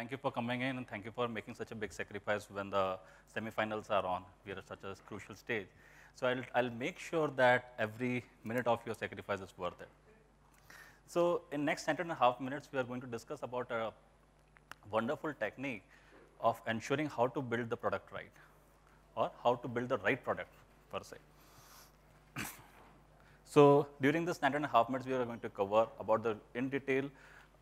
Thank you for coming in and thank you for making such a big sacrifice when the semifinals are on. We are at such a crucial stage. So I'll, I'll make sure that every minute of your sacrifice is worth it. So in next 10 and a half minutes, we are going to discuss about a wonderful technique of ensuring how to build the product right or how to build the right product per se. so during this 10 and a half minutes, we are going to cover about the in detail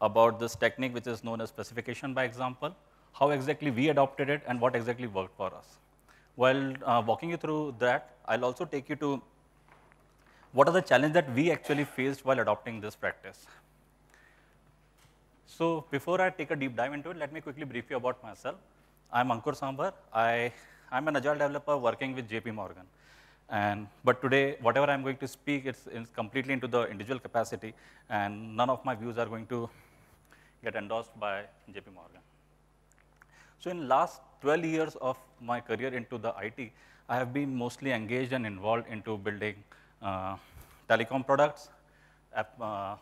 about this technique which is known as specification by example, how exactly we adopted it and what exactly worked for us. While uh, walking you through that, I'll also take you to what are the challenges that we actually faced while adopting this practice. So before I take a deep dive into it, let me quickly brief you about myself. I'm Ankur Sambar. I, I'm an agile developer working with JP Morgan. And, but today, whatever I'm going to speak, it's, it's, completely into the individual capacity, and none of my views are going to get endorsed by JP Morgan. So in last 12 years of my career into the IT, I have been mostly engaged and involved into building uh, telecom products, app, uh,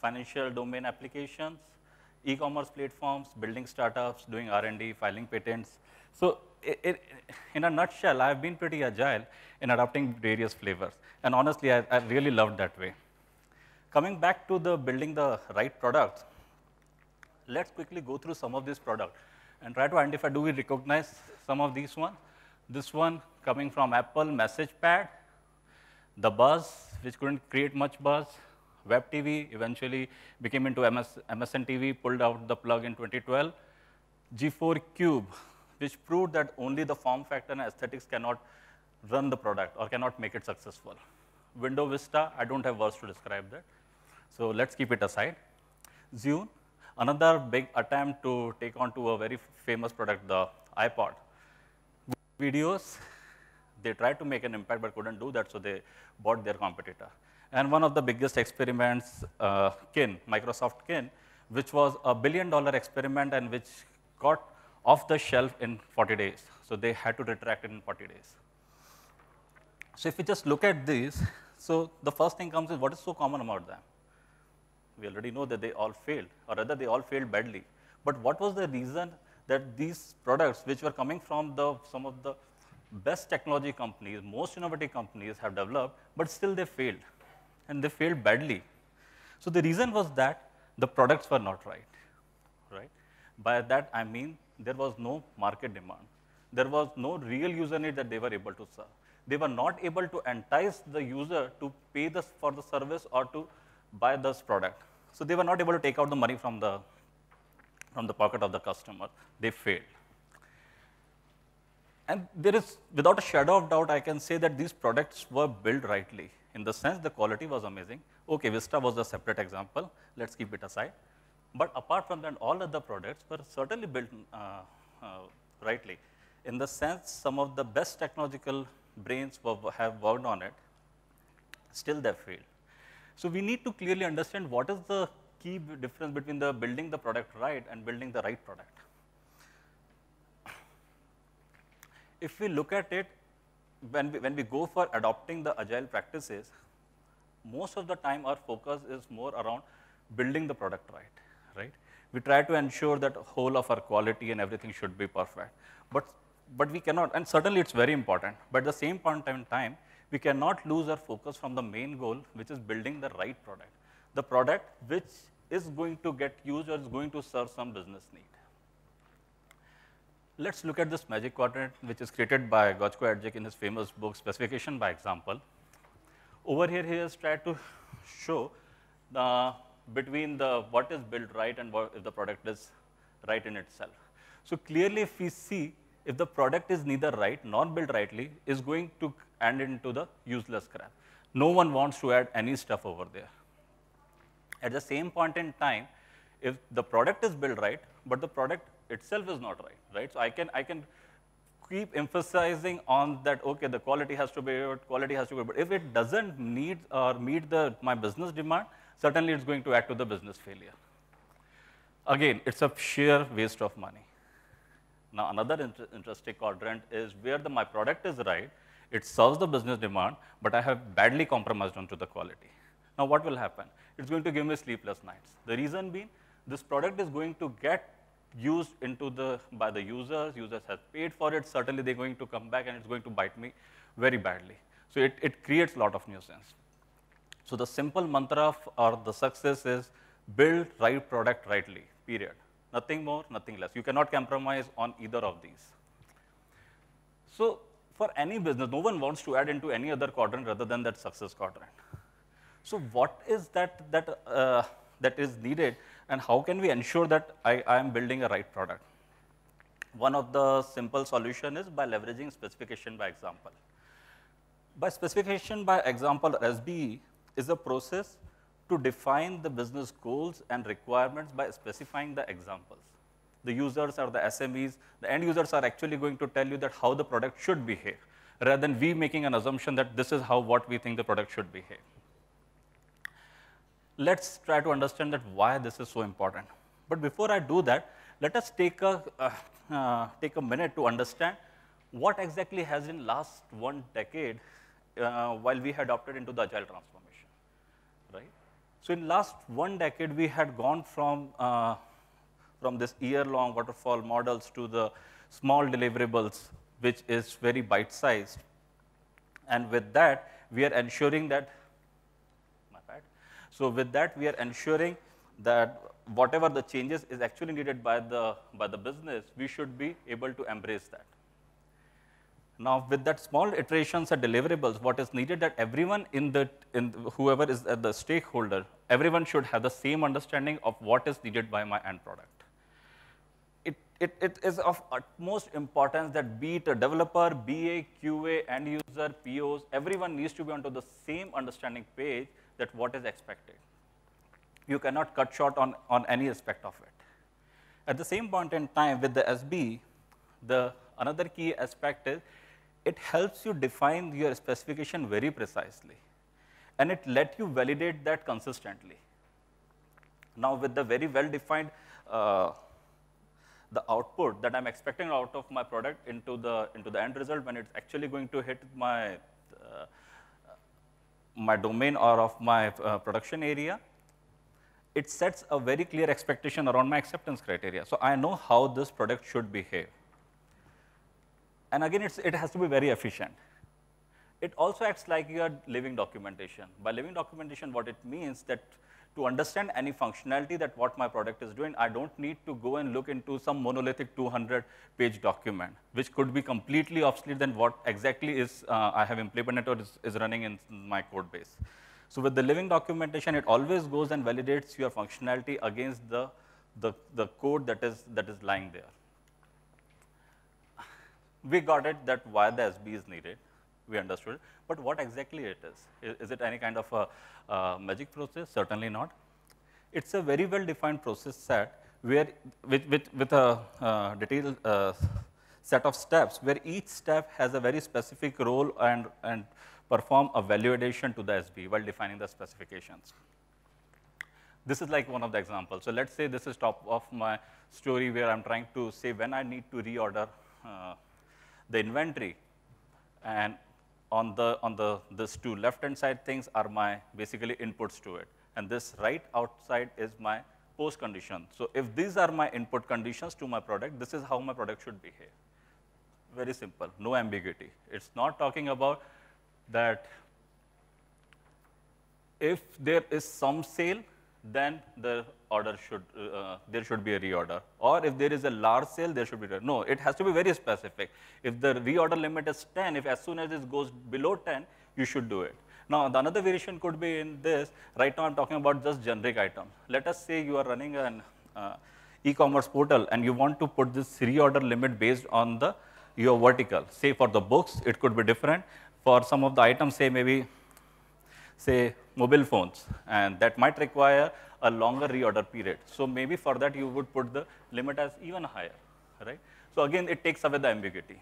financial domain applications, e-commerce platforms, building startups, doing R&D, filing patents. So it, it, in a nutshell, I have been pretty agile in adopting various flavors. And honestly, I, I really loved that way. Coming back to the building the right products, let's quickly go through some of this product and try to identify, do we recognize some of these ones? This one coming from Apple, MessagePad, the buzz, which couldn't create much buzz, Web TV eventually became into MS, MSN TV, pulled out the plug in 2012, G4 Cube, which proved that only the form factor and aesthetics cannot run the product or cannot make it successful. Window Vista, I don't have words to describe that. So let's keep it aside. Zune, Another big attempt to take on to a very famous product, the iPod. Videos, they tried to make an impact but couldn't do that, so they bought their competitor. And one of the biggest experiments, uh, Kin, Microsoft Kin, which was a billion dollar experiment and which got off the shelf in 40 days. So they had to retract it in 40 days. So if we just look at these, so the first thing comes is what is so common about them? we already know that they all failed or rather they all failed badly. But what was the reason that these products which were coming from the, some of the best technology companies, most innovative companies have developed, but still they failed and they failed badly. So the reason was that the products were not right, right? By that I mean there was no market demand. There was no real user need that they were able to serve. They were not able to entice the user to pay this for the service or to buy this product. So they were not able to take out the money from the, from the pocket of the customer. They failed. And there is, without a shadow of doubt, I can say that these products were built rightly. In the sense, the quality was amazing. Okay, Vista was a separate example. Let's keep it aside. But apart from that, all other products were certainly built uh, uh, rightly. In the sense, some of the best technological brains have worked on it. Still, they failed. So we need to clearly understand what is the key difference between the building the product right and building the right product. If we look at it, when we, when we go for adopting the agile practices, most of the time our focus is more around building the product right, right? We try to ensure that whole of our quality and everything should be perfect, but, but we cannot, and certainly it's very important, but at the same point in time, we cannot lose our focus from the main goal, which is building the right product, the product which is going to get used or is going to serve some business need. Let's look at this magic quadrant, which is created by Gojko Adjik in his famous book, Specification by Example. Over here, he has tried to show the, between the what is built right and what, if the product is right in itself. So clearly, if we see if the product is neither right nor built rightly, is going to end into the useless scrap. No one wants to add any stuff over there. At the same point in time, if the product is built right, but the product itself is not right, right? So I can, I can keep emphasizing on that, okay, the quality has to be good, quality has to be good. But if it doesn't need or meet the, my business demand, certainly it's going to add to the business failure. Again, it's a sheer waste of money. Now, another inter interesting quadrant is where the, my product is right, it serves the business demand, but I have badly compromised onto the quality. Now, what will happen? It's going to give me sleepless nights. The reason being, this product is going to get used into the, by the users, users have paid for it, certainly they're going to come back and it's going to bite me very badly. So it, it creates a lot of nuisance. So the simple mantra of, or the success is build right product rightly, period nothing more, nothing less. You cannot compromise on either of these. So for any business, no one wants to add into any other quadrant rather than that success quadrant. So what is that that uh, that is needed and how can we ensure that I, I am building a right product? One of the simple solution is by leveraging specification by example. By specification by example, SBE is a process to define the business goals and requirements by specifying the examples. The users or the SMEs, the end users are actually going to tell you that how the product should behave, rather than we making an assumption that this is how what we think the product should behave. Let's try to understand that why this is so important. But before I do that, let us take a, uh, uh, take a minute to understand what exactly has in last one decade uh, while we had opted into the agile transform. So in last one decade, we had gone from, uh, from this year-long waterfall models to the small deliverables, which is very bite-sized. And with that, we are ensuring that, my bad. So with that, we are ensuring that whatever the changes is actually needed by the, by the business, we should be able to embrace that. Now, with that small iterations and deliverables, what is needed that everyone in the in whoever is at uh, the stakeholder, everyone should have the same understanding of what is needed by my end product. It, it, it is of utmost importance that be it a developer, BA, QA, end user, POs, everyone needs to be onto the same understanding page that what is expected. You cannot cut short on, on any aspect of it. At the same point in time with the SB, the another key aspect is it helps you define your specification very precisely and it let you validate that consistently. Now with the very well-defined, uh, the output that I'm expecting out of my product into the, into the end result when it's actually going to hit my, uh, my domain or of my uh, production area, it sets a very clear expectation around my acceptance criteria. So I know how this product should behave. And again, it has to be very efficient. It also acts like your living documentation. By living documentation, what it means that to understand any functionality that what my product is doing, I don't need to go and look into some monolithic 200 page document, which could be completely obsolete than what exactly is uh, I have implemented or is, is running in my code base. So with the living documentation, it always goes and validates your functionality against the, the, the code that is, that is lying there. We got it that why the SB is needed we understood. But what exactly it is? Is, it any kind of a, a magic process? Certainly not. It's a very well defined process set where with, with, with a uh, detailed uh, set of steps where each step has a very specific role and, and perform a validation to the SB while defining the specifications. This is like one of the examples. So let's say this is top of my story where I'm trying to say when I need to reorder uh, the inventory and on the on the this two left hand side things are my basically inputs to it and this right outside is my post condition. So, if these are my input conditions to my product this is how my product should behave very simple no ambiguity it is not talking about that if there is some sale then the order should, uh, uh, there should be a reorder. Or if there is a large sale, there should be, no, it has to be very specific. If the reorder limit is 10, if as soon as it goes below 10, you should do it. Now, the another variation could be in this, right now I'm talking about just generic items. Let us say you are running an uh, e-commerce portal and you want to put this reorder limit based on the your vertical. Say for the books, it could be different. For some of the items, say maybe say mobile phones and that might require a longer reorder period. So maybe for that you would put the limit as even higher, right? So again, it takes away the ambiguity.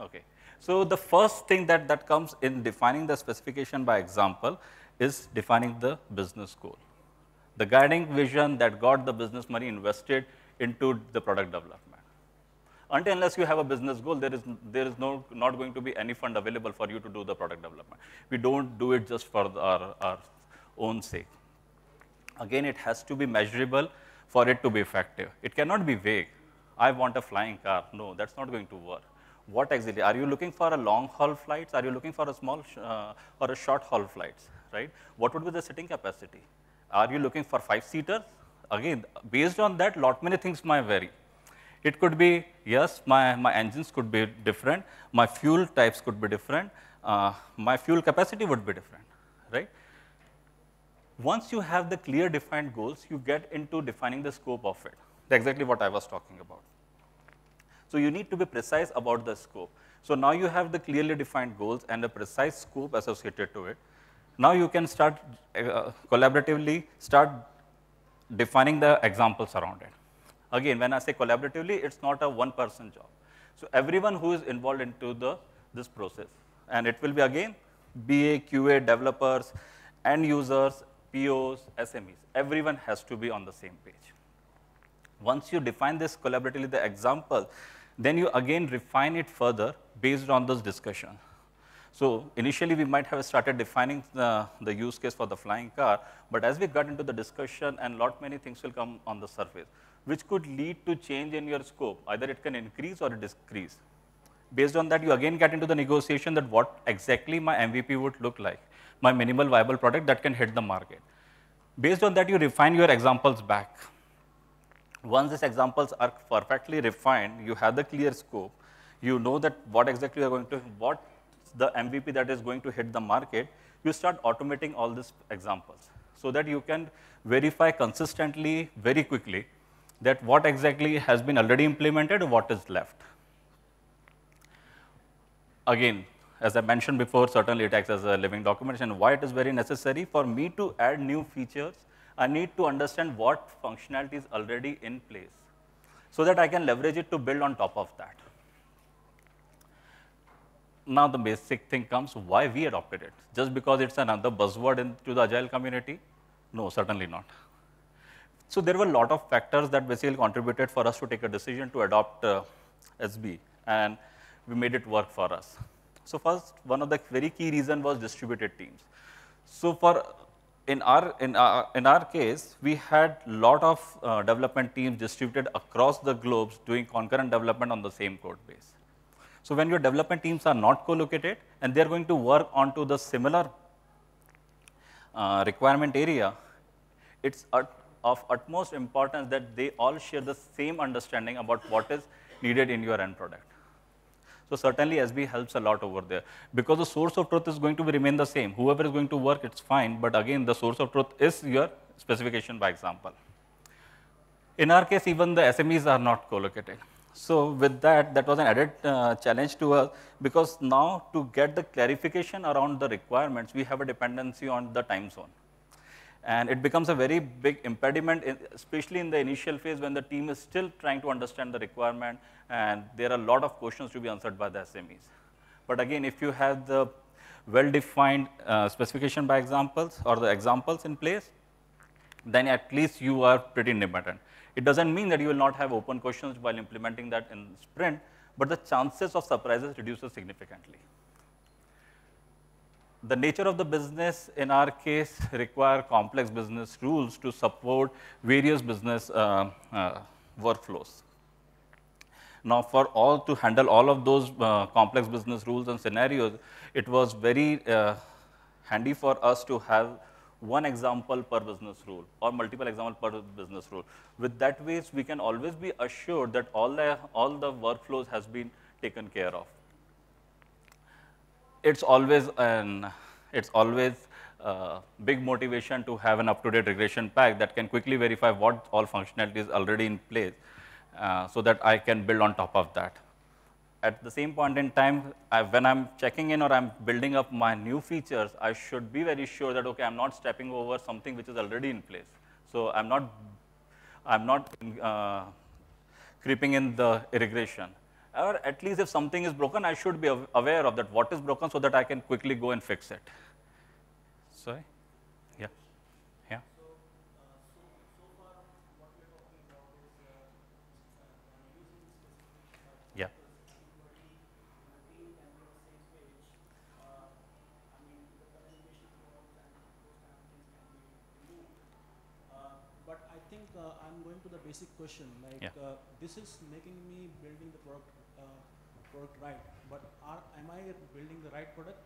Okay. So the first thing that, that comes in defining the specification by example is defining the business goal. The guiding vision that got the business money invested into the product development until unless you have a business goal, there is, there is no, not going to be any fund available for you to do the product development. We don't do it just for our, our own sake. Again, it has to be measurable for it to be effective. It cannot be vague. I want a flying car. No, that's not going to work. What exactly? Are you looking for a long haul flights? Are you looking for a small uh, or a short haul flights, right? What would be the sitting capacity? Are you looking for five seaters? Again, based on that, lot many things might vary. It could be, yes, my, my engines could be different, my fuel types could be different, uh, my fuel capacity would be different, right? Once you have the clear defined goals, you get into defining the scope of it. That's exactly what I was talking about. So you need to be precise about the scope. So now you have the clearly defined goals and a precise scope associated to it. Now you can start uh, collaboratively start defining the examples around it. Again, when I say collaboratively, it's not a one-person job. So everyone who is involved into the, this process. And it will be, again, BA, QA, developers, end users, POs, SMEs. Everyone has to be on the same page. Once you define this collaboratively, the example, then you again refine it further based on this discussion. So initially we might have started defining the, the, use case for the flying car, but as we got into the discussion and lot many things will come on the surface which could lead to change in your scope. Either it can increase or decrease. Based on that, you again get into the negotiation that what exactly my MVP would look like, my minimal viable product that can hit the market. Based on that, you refine your examples back. Once these examples are perfectly refined, you have the clear scope, you know that what exactly you are going to, what the MVP that is going to hit the market, you start automating all these examples so that you can verify consistently very quickly that what exactly has been already implemented, what is left. Again, as I mentioned before, certainly it acts as a living document and why it is very necessary for me to add new features, I need to understand what functionality is already in place so that I can leverage it to build on top of that. Now the basic thing comes why we adopted it. Just because it's another buzzword into the agile community? No, certainly not. So there were a lot of factors that basically contributed for us to take a decision to adopt uh, SB, and we made it work for us. So first, one of the very key reason was distributed teams. So for in our in our uh, in our case, we had lot of uh, development teams distributed across the globes doing concurrent development on the same code base. So when your development teams are not co-located and they are going to work onto the similar uh, requirement area, it's a uh, of utmost importance that they all share the same understanding about what is needed in your end product. So certainly SB helps a lot over there because the source of truth is going to remain the same. Whoever is going to work, it's fine. But again, the source of truth is your specification by example. In our case, even the SMEs are not co-located. So with that, that was an added uh, challenge to us because now to get the clarification around the requirements, we have a dependency on the time zone. And it becomes a very big impediment, especially in the initial phase when the team is still trying to understand the requirement and there are a lot of questions to be answered by the SMEs. But again, if you have the well-defined uh, specification by examples or the examples in place, then at least you are pretty independent. It doesn't mean that you will not have open questions while implementing that in sprint, but the chances of surprises reduces significantly the nature of the business in our case require complex business rules to support various business uh, uh, workflows. Now for all to handle all of those uh, complex business rules and scenarios, it was very uh, handy for us to have one example per business rule or multiple example per business rule. With that ways, we can always be assured that all the, all the workflows has been taken care of it's always an it's always uh, big motivation to have an up-to-date regression pack that can quickly verify what all functionality is already in place uh, so that I can build on top of that. At the same point in time, I, when I'm checking in or I'm building up my new features, I should be very sure that, okay, I'm not stepping over something which is already in place. So I'm not, I'm not uh, creeping in the regression or at least if something is broken, I should be aware of that what is broken so that I can quickly go and fix it. Sorry? Yeah. Yeah. Yeah. but I think uh, I'm going to the basic question. Like yeah. uh, this is making me building the product uh, product right, but are, am I building the right product?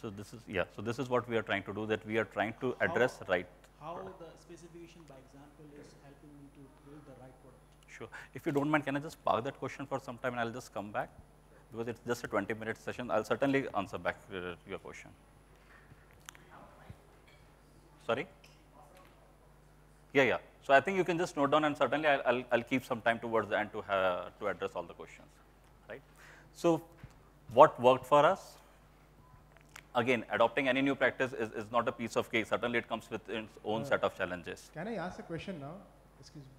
So this is, yeah, so this is what we are trying to do that we are trying to address how, right. How product. the specification by example is helping me to build the right product? Sure. If you don't mind, can I just park that question for some time and I'll just come back because it's just a 20 minute session. I'll certainly answer back uh, your question. Sorry? Yeah, yeah. So I think you can just note down and certainly I'll, I'll, I'll keep some time towards the end to, uh, to address all the questions. So what worked for us? Again, adopting any new practice is, is not a piece of cake. Certainly it comes with its own uh, set of challenges. Can I ask a question now? Excuse me.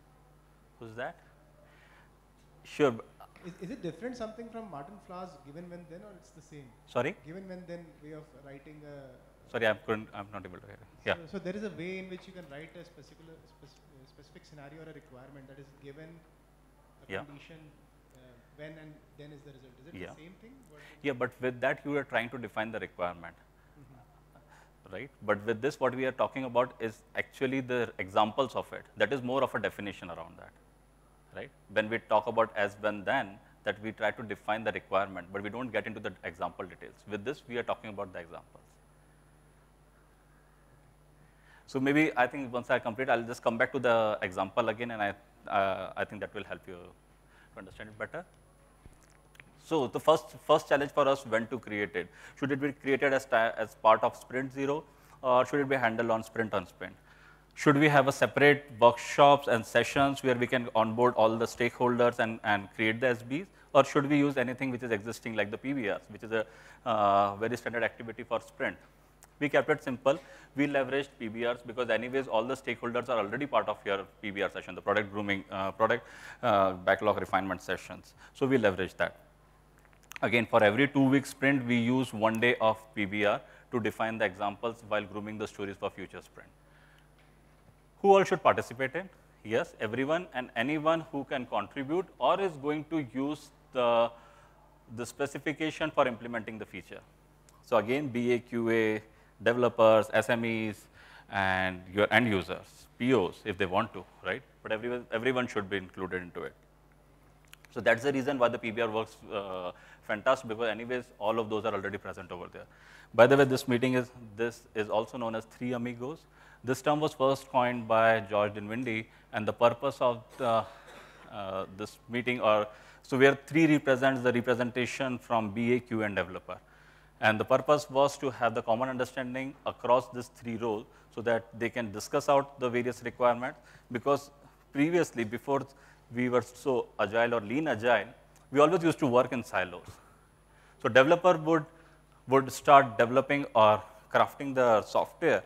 Who's that? Sure. Is, is, it different something from Martin Flaws given when then or it's the same? Sorry? Given when then way of writing a... Sorry, I'm, I'm not able to hear. Yeah. So, so, there is a way in which you can write a specific, specific scenario or a requirement that is given a yeah. condition when and then is the result. Is it yeah. the same thing? Yeah, but with that you are trying to define the requirement, mm -hmm. right? But with this what we are talking about is actually the examples of it. That is more of a definition around that, right? When we talk about as when then, that we try to define the requirement, but we don't get into the example details. With this, we are talking about the examples. So maybe I think once I complete, I'll just come back to the example again, and I, uh, I think that will help you to understand it better. So the first, first challenge for us, when to create it? Should it be created as, as part of sprint zero or should it be handled on sprint on sprint? Should we have a separate workshops and sessions where we can onboard all the stakeholders and, and create the SBs? Or should we use anything which is existing like the PVRs, which is a uh, very standard activity for sprint? We kept it simple. We leveraged PBRs because anyways, all the stakeholders are already part of your PBR session, the product grooming, uh, product uh, backlog refinement sessions. So we leveraged that. Again, for every two week sprint, we use one day of PBR to define the examples while grooming the stories for future sprint. Who all should participate in? Yes, everyone and anyone who can contribute or is going to use the, the specification for implementing the feature. So again, BA, QA, developers, SMEs, and your end users, POs if they want to, right? But everyone, everyone should be included into it. So that's the reason why the PBR works uh, fantastic because anyways, all of those are already present over there. By the way, this meeting is, this is also known as Three Amigos. This term was first coined by George Dinwiddie, and the purpose of the, uh, this meeting are, so where three represents the representation from BA, and developer. And the purpose was to have the common understanding across these three roles so that they can discuss out the various requirements because previously before we were so agile or lean agile, we always used to work in silos. So developer would, would start developing or crafting the software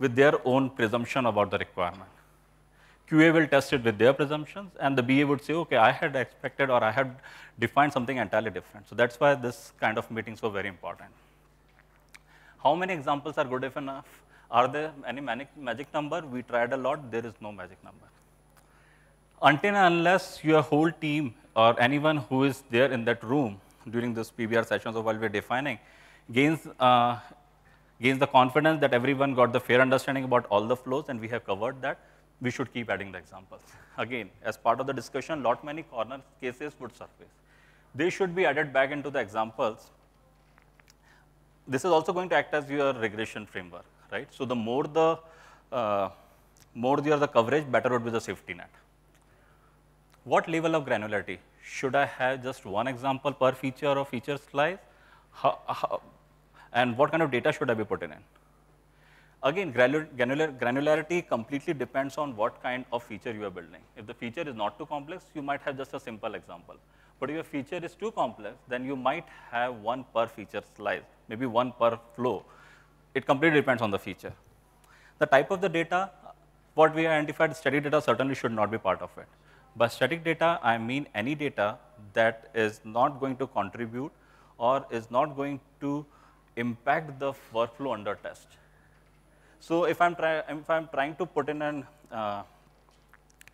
with their own presumption about the requirement. QA will test it with their presumptions and the BA would say, okay, I had expected or I had defined something entirely different. So that's why this kind of meetings were very important. How many examples are good enough? Are there any magic number? We tried a lot, there is no magic number. Until and unless your whole team or anyone who is there in that room during those PBR sessions of while we're defining gains, uh, gains the confidence that everyone got the fair understanding about all the flows and we have covered that, we should keep adding the examples. Again, as part of the discussion, lot many corner cases would surface. They should be added back into the examples. This is also going to act as your regression framework, right? So the more the, uh, more the coverage, better would be the safety net. What level of granularity? should I have just one example per feature or feature slice? How, how, and what kind of data should I be putting in? Again, granular, granularity completely depends on what kind of feature you are building. If the feature is not too complex, you might have just a simple example. But if your feature is too complex, then you might have one per feature slice, maybe one per flow. It completely depends on the feature. The type of the data, what we identified, study data certainly should not be part of it. By static data, I mean any data that is not going to contribute or is not going to impact the workflow under test. So if I'm, if I'm trying to put in and uh,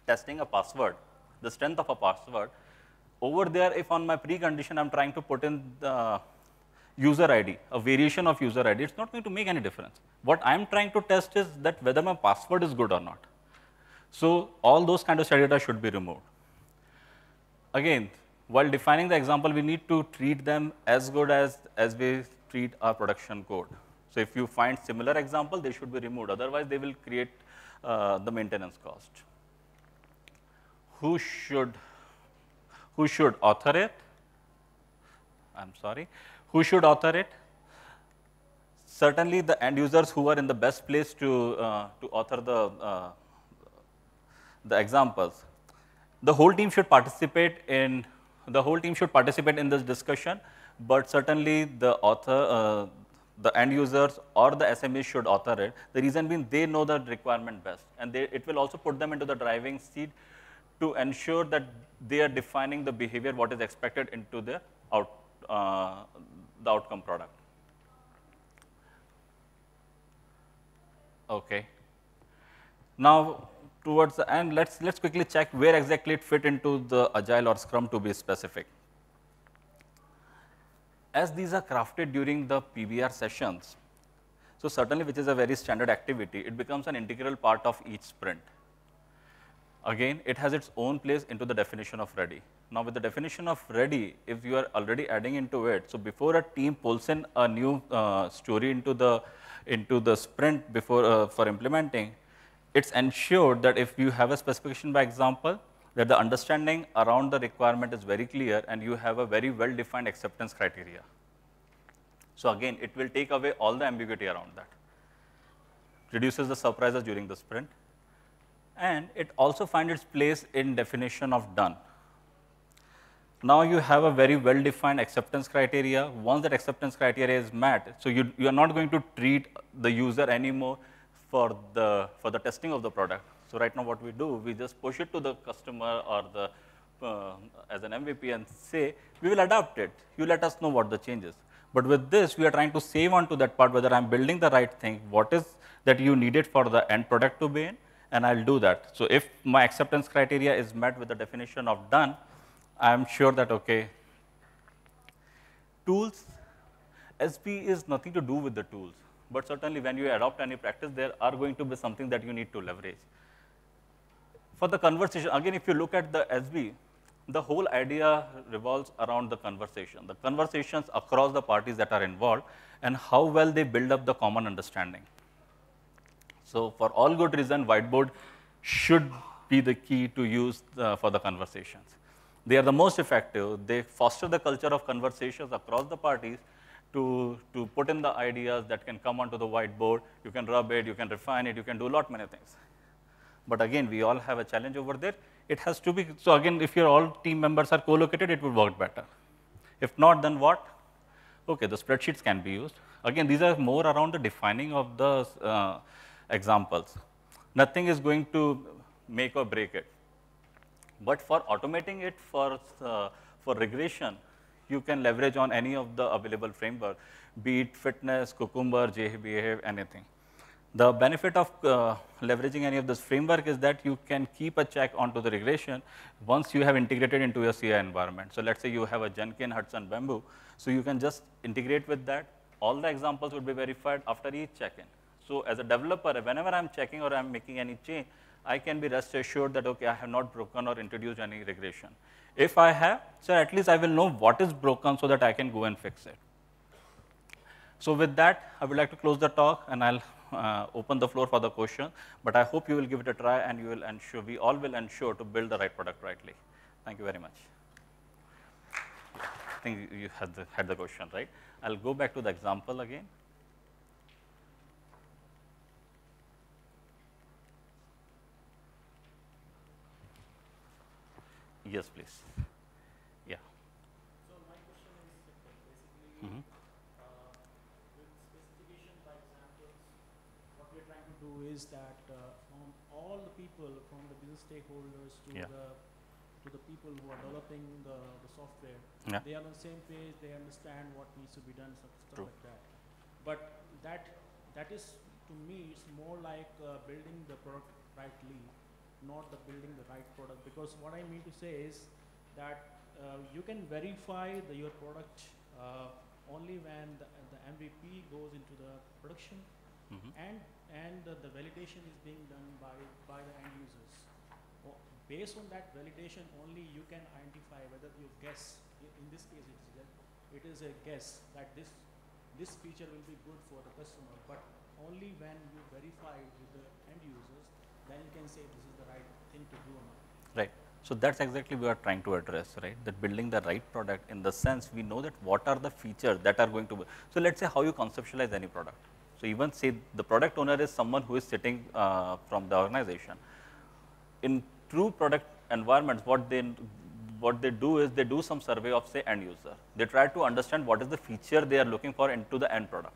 testing a password, the strength of a password, over there if on my precondition I'm trying to put in the user ID, a variation of user ID, it's not going to make any difference. What I'm trying to test is that whether my password is good or not. So all those kind of study data should be removed. Again, while defining the example, we need to treat them as good as, as we treat our production code. So if you find similar example, they should be removed. Otherwise, they will create uh, the maintenance cost. Who should, who should author it? I'm sorry. Who should author it? Certainly the end users who are in the best place to, uh, to author the uh, the examples. The whole team should participate in the whole team should participate in this discussion, but certainly the author, uh, the end users or the SMEs should author it. The reason being they know the requirement best and they, it will also put them into the driving seat to ensure that they are defining the behavior what is expected into the, out, uh, the outcome product. Okay. Now, towards the end, let's, let's quickly check where exactly it fit into the agile or scrum to be specific. As these are crafted during the PBR sessions, so certainly which is a very standard activity, it becomes an integral part of each sprint. Again, it has its own place into the definition of ready. Now with the definition of ready, if you are already adding into it, so before a team pulls in a new uh, story into the, into the sprint before uh, for implementing, it's ensured that if you have a specification by example, that the understanding around the requirement is very clear and you have a very well-defined acceptance criteria. So again, it will take away all the ambiguity around that, reduces the surprises during the sprint, and it also finds its place in definition of done. Now you have a very well-defined acceptance criteria. Once that acceptance criteria is met, so you, you are not going to treat the user anymore for the, for the testing of the product. So right now what we do, we just push it to the customer or the, uh, as an MVP and say, we will adapt it. You let us know what the change is. But with this, we are trying to save onto that part, whether I'm building the right thing, what is that you needed for the end product to be in, and I'll do that. So if my acceptance criteria is met with the definition of done, I'm sure that, okay, tools, SP is nothing to do with the tools. But certainly when you adopt any practice, there are going to be something that you need to leverage. For the conversation, again, if you look at the SB, the whole idea revolves around the conversation, the conversations across the parties that are involved and how well they build up the common understanding. So for all good reason, whiteboard should be the key to use the, uh, for the conversations. They are the most effective. They foster the culture of conversations across the parties to, to put in the ideas that can come onto the whiteboard. You can rub it, you can refine it, you can do a lot many things. But again, we all have a challenge over there. It has to be, so again, if your all team members are co-located, it would work better. If not, then what? Okay, the spreadsheets can be used. Again, these are more around the defining of the uh, examples. Nothing is going to make or break it. But for automating it for, uh, for regression, you can leverage on any of the available framework, be it fitness, cucumber, JBehave, anything. The benefit of uh, leveraging any of this framework is that you can keep a check onto the regression once you have integrated into your CI environment. So let's say you have a Jenkins, Hudson, Bamboo. So you can just integrate with that. All the examples would be verified after each check-in. So as a developer, whenever I'm checking or I'm making any change, I can be rest assured that, okay, I have not broken or introduced any regression. If I have, so at least I will know what is broken so that I can go and fix it. So with that, I would like to close the talk and I'll uh, open the floor for the question. But I hope you will give it a try and you will ensure, we all will ensure to build the right product rightly. Thank you very much. I think you had the, had the question, right? I'll go back to the example again. Yes, please. Yeah. So my question is basically, mm -hmm. uh, with specification by examples, what we are trying to do is that uh, from all the people, from the business stakeholders to yeah. the to the people who are developing the, the software, yeah. they are on the same page. They understand what needs to be done, stuff, stuff like that. But that that is to me, it's more like uh, building the product rightly not the building the right product. Because what I mean to say is that uh, you can verify the, your product uh, only when the, the, MVP goes into the production mm -hmm. and, and uh, the validation is being done by, by the end users. Well, based on that validation only you can identify whether you guess, in, in this case it is, a, it is a guess that this, this feature will be good for the customer but only when you verify with the end users then you can say this is the right thing to do or not. Right. So that's exactly we are trying to address, right? That building the right product in the sense we know that what are the features that are going to. Be. So let's say how you conceptualize any product. So even say the product owner is someone who is sitting uh, from the organization. In true product environments, what they what they do is they do some survey of say end user. They try to understand what is the feature they are looking for into the end product,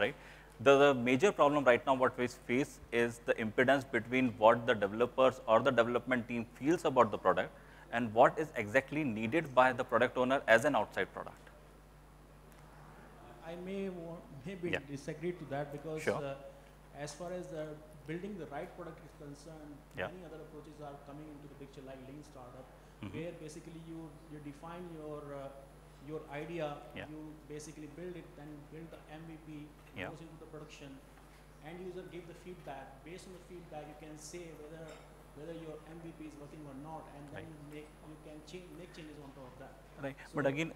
right? The, the, major problem right now what we face is the impedance between what the developers or the development team feels about the product and what is exactly needed by the product owner as an outside product. I may maybe yeah. disagree to that because sure. uh, as far as the building the right product is concerned, yeah. many other approaches are coming into the picture like lean startup, mm -hmm. where basically you, you define your uh, your idea, yeah. you basically build it, then build the MVP, yeah. goes into the production, end user give the feedback. Based on the feedback, you can say whether whether your MVP is working or not, and then right. make, you can change, make changes on top of that. Right, so but again,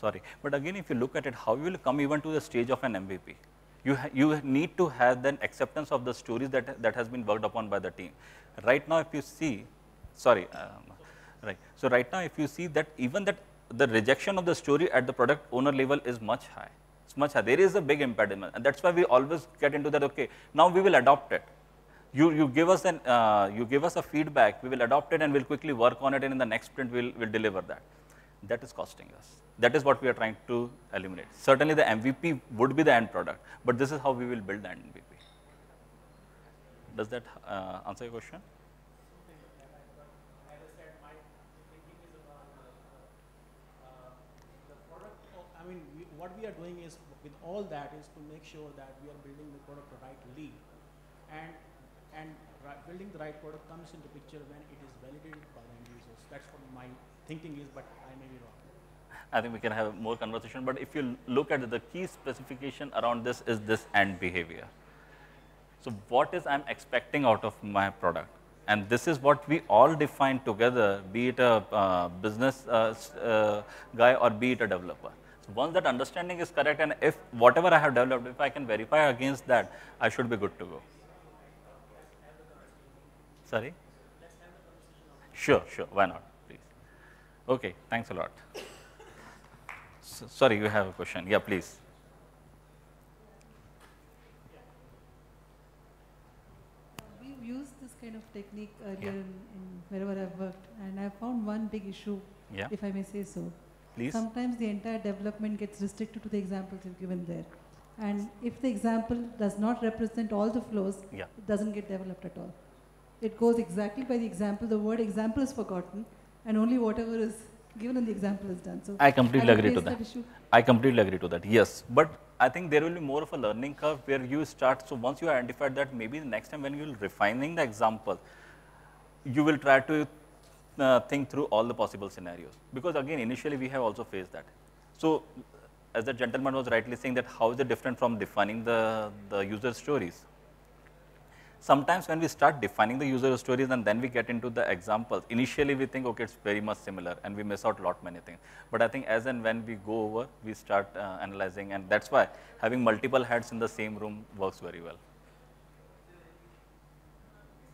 sorry, but again, if you look at it, how you will come even to the stage of an MVP? You, you need to have then acceptance of the stories that, that has been worked upon by the team. Right now, if you see, sorry, um, Right. So right now, if you see that even that the rejection of the story at the product owner level is much high. It's much high. There is a big impediment. And that's why we always get into that, okay, now we will adopt it. You, you give us an, uh, you give us a feedback, we will adopt it and we'll quickly work on it and in the next print we'll, we'll deliver that. That is costing us. That is what we are trying to eliminate. Certainly the MVP would be the end product, but this is how we will build the MVP. Does that uh, answer your question? I mean, we, what we are doing is with all that is to make sure that we are building the product Lead and and building the right product comes into picture when it is validated by the end users. That's what my thinking is, but I may be wrong. I think we can have more conversation, but if you look at the key specification around this is this end behavior. So what is I'm expecting out of my product? And this is what we all define together, be it a uh, business uh, uh, guy or be it a developer. So once that understanding is correct and if whatever I have developed, if I can verify against that, I should be good to go. Sorry? Sure, sure, why not, please. Okay, thanks a lot. So, sorry, you have a question. Yeah, please. We've used this kind of technique earlier yeah. in, in wherever I've worked and I found one big issue, yeah. if I may say so. Please. Sometimes the entire development gets restricted to the examples you've given there. And if the example does not represent all the flows, yeah. it doesn't get developed at all. It goes exactly by the example. The word example is forgotten and only whatever is given in the example is done. So I completely I agree to that. that I completely agree to that. Yes, but I think there will be more of a learning curve where you start. So once you identify that, maybe the next time when you're refining the example, you will try to uh, think through all the possible scenarios because again initially we have also faced that. So as the gentleman was rightly saying that how is it different from defining the, the user stories. Sometimes when we start defining the user stories and then we get into the examples, initially we think okay it's very much similar and we miss out a lot many things. But I think as and when we go over, we start uh, analyzing and that's why having multiple heads in the same room works very well.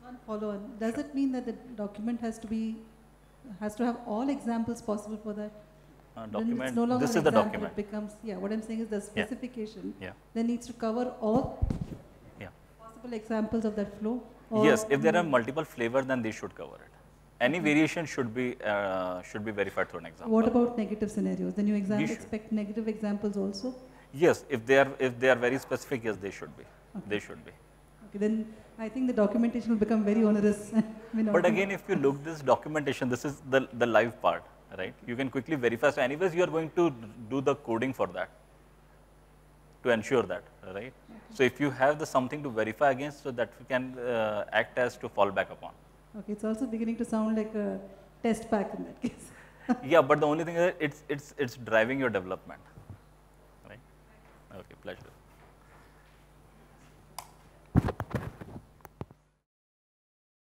One follow-on. Does sure. it mean that the document has to be, has to have all examples possible for that? Uh, document, no this is the document. It becomes, yeah, what I'm saying is the specification yeah. Yeah. then needs to cover all yeah. possible examples of that flow. Yes, if there are mm-hmm. multiple flavors, then they should cover it. Any mm-hmm. variation should be uh, should be verified through an example. What about negative scenarios? Then you expect negative examples also? Yes, if they are if they are very specific, yes, they should be. Okay. They should be. Okay, then I think the documentation will become very onerous. but again, if you look this documentation, this is the, the live part, right? You can quickly verify. So anyways, you are going to do the coding for that to ensure that, right? Okay. So if you have the something to verify against, so that we can uh, act as to fall back upon. Okay, it's also beginning to sound like a test pack in that case. yeah, but the only thing is it's, it's, it's driving your development, right? Okay, pleasure.